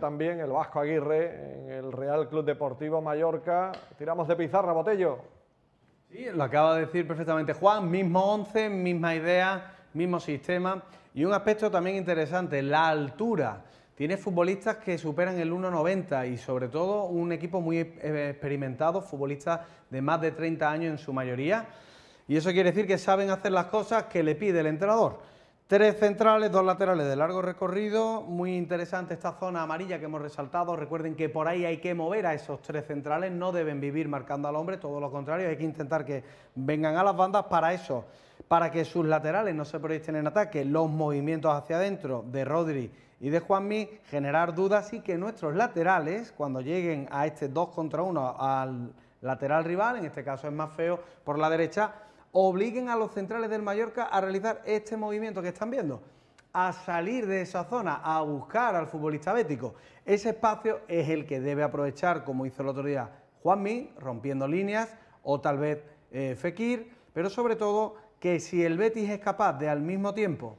También el Vasco Aguirre en el Real Club Deportivo Mallorca. Tiramos de pizarra, Botello. Sí, lo acaba de decir perfectamente Juan. Mismo 11, misma idea, mismo sistema. Y un aspecto también interesante, la altura. Tiene futbolistas que superan el 1,90 y sobre todo un equipo muy e, e, experimentado, futbolistas de más de 30 años en su mayoría. Y eso quiere decir que saben hacer las cosas que le pide el entrenador. Tres centrales, dos laterales de largo recorrido, muy interesante esta zona amarilla que hemos resaltado, recuerden que por ahí hay que mover a esos tres centrales, no deben vivir marcando al hombre, todo lo contrario, hay que intentar que vengan a las bandas para eso, para que sus laterales no se proyecten en ataque, los movimientos hacia adentro de Rodri y de Juanmi, generar dudas y que nuestros laterales, cuando lleguen a este dos contra uno al lateral rival, en este caso es más feo por la derecha, obliguen a los centrales del Mallorca a realizar este movimiento que están viendo, a salir de esa zona, a buscar al futbolista bético. Ese espacio es el que debe aprovechar, como hizo el otro día Juanmi, rompiendo líneas, o tal vez eh, Fekir, pero sobre todo que si el Betis es capaz de al mismo tiempo,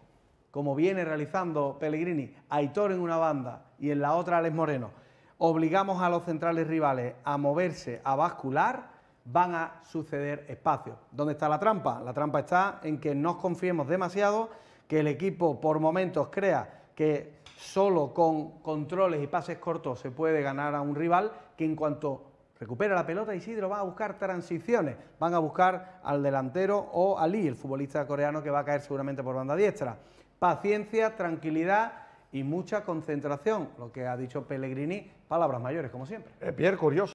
como viene realizando Pellegrini, Aitor en una banda y en la otra Alex Moreno, obligamos a los centrales rivales a moverse, a bascular, van a suceder espacios. ¿Dónde está la trampa? La trampa está en que nos confiemos demasiado, que el equipo por momentos crea que solo con controles y pases cortos se puede ganar a un rival, que en cuanto recupera la pelota Isidro va a buscar transiciones, van a buscar al delantero o a Lee, el futbolista coreano que va a caer seguramente por banda diestra. Paciencia, tranquilidad y mucha concentración, lo que ha dicho Pellegrini, palabras mayores como siempre. Eh, curioso.